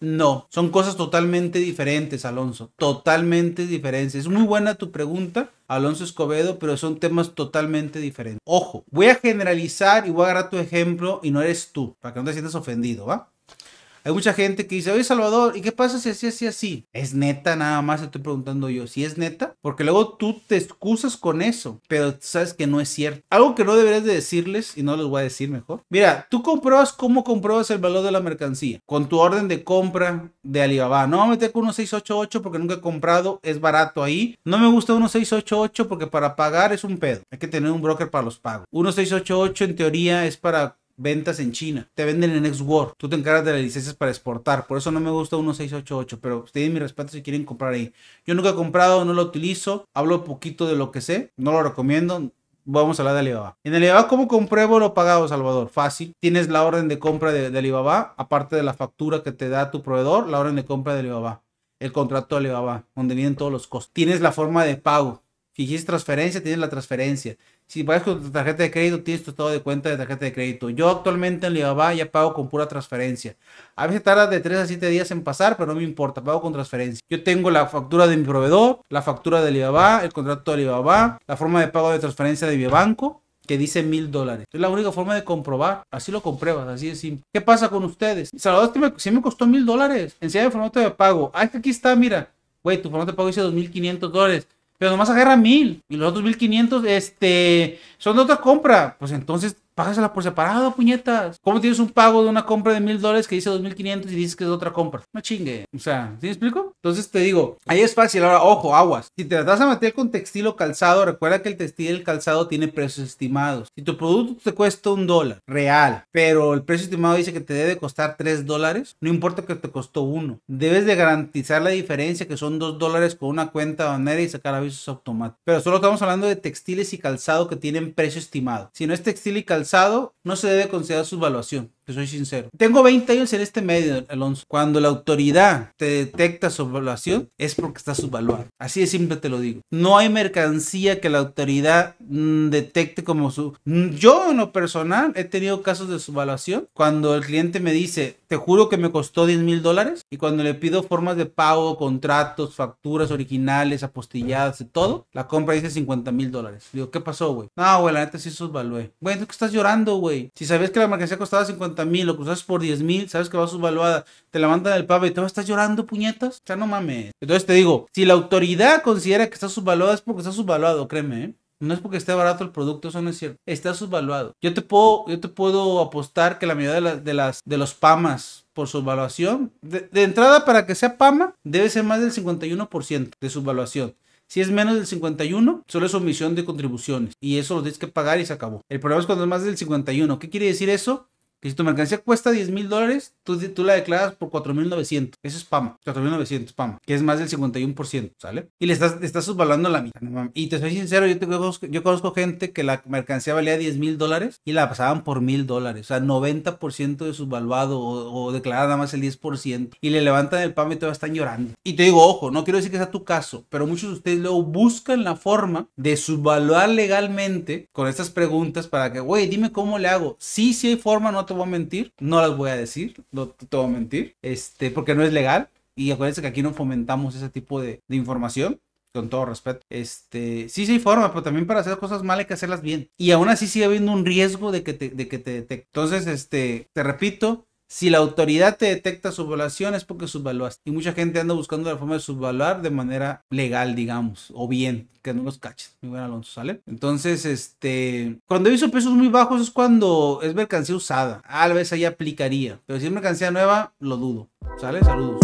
No, son cosas totalmente diferentes, Alonso, totalmente diferentes. Es muy buena tu pregunta, Alonso Escobedo, pero son temas totalmente diferentes. Ojo, voy a generalizar y voy a agarrar tu ejemplo y no eres tú, para que no te sientas ofendido, ¿va? Hay mucha gente que dice, oye Salvador, ¿y qué pasa si así, así, así? Es neta, nada más estoy preguntando yo, si es neta, porque luego tú te excusas con eso, pero sabes que no es cierto. Algo que no deberías de decirles, y no les voy a decir mejor. Mira, tú compruebas cómo compruebas el valor de la mercancía, con tu orden de compra de Alibaba. No me a con 1688 porque nunca he comprado, es barato ahí. No me gusta 1688 porque para pagar es un pedo. Hay que tener un broker para los pagos. 1688 en teoría es para ventas en China. Te venden en X -World. Tú te encargas de las licencias para exportar. Por eso no me gusta 1688. Pero ustedes mi respeto si quieren comprar ahí. Yo nunca he comprado, no lo utilizo. Hablo poquito de lo que sé. No lo recomiendo. Vamos a hablar de Alibaba. En Alibaba, ¿cómo compruebo lo pagado, Salvador? Fácil. Tienes la orden de compra de, de Alibaba, aparte de la factura que te da tu proveedor, la orden de compra de Alibaba. El contrato de Alibaba, donde vienen todos los costos. Tienes la forma de pago. Fijiste transferencia, tienes la transferencia. Si pagas con tu tarjeta de crédito, tienes tu estado de cuenta de tarjeta de crédito. Yo actualmente en Alibaba ya pago con pura transferencia. A veces tarda de 3 a 7 días en pasar, pero no me importa, pago con transferencia. Yo tengo la factura de mi proveedor, la factura de Alibaba, el contrato de Alibaba, la forma de pago de transferencia de mi banco que dice mil dólares. Es la única forma de comprobar. Así lo compruebas, así es simple. ¿Qué pasa con ustedes? Salvador, si este me, me costó mil dólares. Enseñame el formato de pago. Ah, que aquí está, mira. Güey, tu formato de pago dice 2.500 dólares. Pero nomás agarra mil. Y los otros 1500, este, son de otra compra. Pues entonces Págasela por separado, puñetas. ¿Cómo tienes un pago de una compra de mil dólares que dice $2,500 y dices que es otra compra? No chingue. O sea, ¿sí me explico? Entonces te digo, ahí es fácil. Ahora, ojo, aguas. Si te vas a meter con textil o calzado, recuerda que el textil y el calzado tiene precios estimados. Si tu producto te cuesta un dólar real, pero el precio estimado dice que te debe costar tres dólares, no importa que te costó uno. Debes de garantizar la diferencia que son dos dólares con una cuenta banera y sacar avisos automáticos. Pero solo estamos hablando de textiles y calzado que tienen precio estimado. Si no es textil y calzado, no se debe considerar su evaluación que soy sincero. Tengo 20 años en este medio, Alonso. Cuando la autoridad te detecta subvaluación, es porque está subvaluado. Así de simple te lo digo. No hay mercancía que la autoridad mm, detecte como su... Mm, yo en lo personal he tenido casos de subvaluación cuando el cliente me dice, te juro que me costó 10 mil dólares y cuando le pido formas de pago, contratos, facturas originales, apostilladas y todo, la compra dice 50 mil dólares. Digo, ¿qué pasó, güey? No, güey, la neta sí subvalué. Güey, ¿tú que estás llorando, güey? Si sabes que la mercancía costaba 50 mil, lo cruzas por 10 mil, sabes que va subvaluada, te la el pavo y te vas a estar llorando, puñetas. ya no mames. Entonces te digo, si la autoridad considera que está subvaluada, es porque está subvaluado, créeme, ¿eh? No es porque esté barato el producto, eso no es cierto. Está subvaluado. Yo te puedo, yo te puedo apostar que la mayoría de, las, de los PAMAS por subvaluación, de, de entrada para que sea PAMA, debe ser más del 51% de subvaluación. Si es menos del 51, solo es omisión de contribuciones. Y eso lo tienes que pagar y se acabó. El problema es cuando es más del 51. ¿Qué quiere decir eso? si tu mercancía cuesta 10 mil dólares, tú, tú, la declaras por 4.900. Eso es PAMA. 4.900 PAMA, que es más del 51%, ¿sale? Y le estás, estás subvaluando la mitad. y te soy sincero, yo, yo conozco gente que la mercancía valía 10 mil dólares y la pasaban por mil dólares. O sea, 90% de subvaluado o, declarada nada más el 10%. Y le levantan el PAMA y todavía están llorando. Y te digo, ojo, no quiero decir que sea tu caso, pero muchos de ustedes luego buscan la forma de subvaluar legalmente con estas preguntas para que, güey, dime cómo le hago. Sí, sí hay forma, no voy a mentir, no las voy a decir, no te voy a mentir, este, porque no es legal. Y acuérdense que aquí no fomentamos ese tipo de, información con todo respeto. Este, sí se informa, pero también para hacer cosas mal hay que hacerlas bien. Y aún así sigue habiendo un riesgo de que te, de que te, te Entonces, este, te repito, si la autoridad te detecta subvaluación es porque subvaluaste. Y mucha gente anda buscando la forma de subvaluar de manera legal, digamos, o bien, que no los caches. Mi buen Alonso, ¿sale? Entonces, este, cuando hizo pesos muy bajos es cuando es mercancía usada. A la vez ahí aplicaría. Pero si es mercancía nueva, lo dudo. ¿Sale? Saludos.